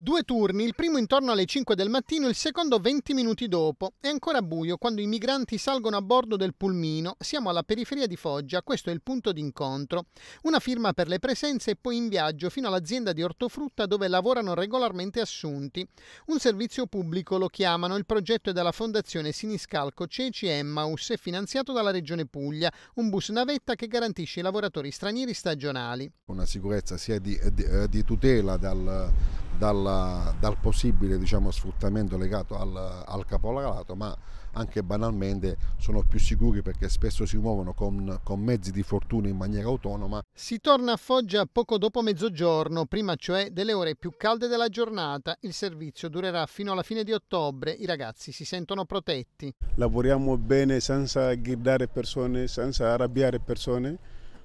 Due turni, il primo intorno alle 5 del mattino, il secondo 20 minuti dopo. È ancora buio quando i migranti salgono a bordo del pulmino. Siamo alla periferia di Foggia, questo è il punto d'incontro. Una firma per le presenze e poi in viaggio fino all'azienda di ortofrutta dove lavorano regolarmente assunti. Un servizio pubblico lo chiamano, il progetto è della Fondazione Siniscalco Ceci Emmaus e finanziato dalla Regione Puglia, un bus navetta che garantisce i lavoratori stranieri stagionali. Una sicurezza sia di, di, eh, di tutela dal dalla, dal possibile diciamo, sfruttamento legato al, al capolarato, ma anche banalmente sono più sicuri perché spesso si muovono con, con, mezzi di fortuna in maniera autonoma. Si torna a Foggia poco dopo mezzogiorno, prima cioè delle ore più calde della giornata. Il servizio durerà fino alla fine di ottobre, i ragazzi si sentono protetti. Lavoriamo bene senza gridare persone, senza arrabbiare persone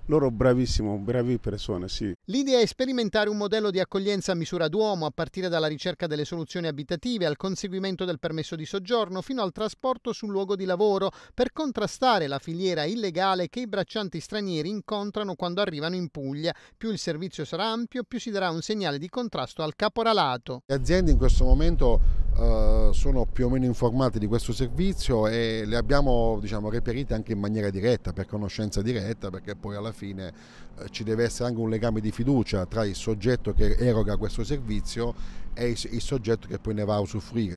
loro bravissimo, bravi persone, sì. L'idea è sperimentare un modello di accoglienza a misura d'uomo, a partire dalla ricerca delle soluzioni abitative, al conseguimento del permesso di soggiorno, fino al trasporto sul luogo di lavoro, per contrastare la filiera illegale che i braccianti stranieri incontrano quando arrivano in Puglia. Più il servizio sarà ampio, più si darà un segnale di contrasto al caporalato. Le aziende in questo momento eh, sono più o meno informati di questo servizio e le abbiamo diciamo, reperite anche in maniera diretta, per conoscenza diretta, perché poi alla fine eh, ci deve essere anche un legame di fiducia tra il soggetto che eroga questo servizio e il, il soggetto che poi ne va a usufruire.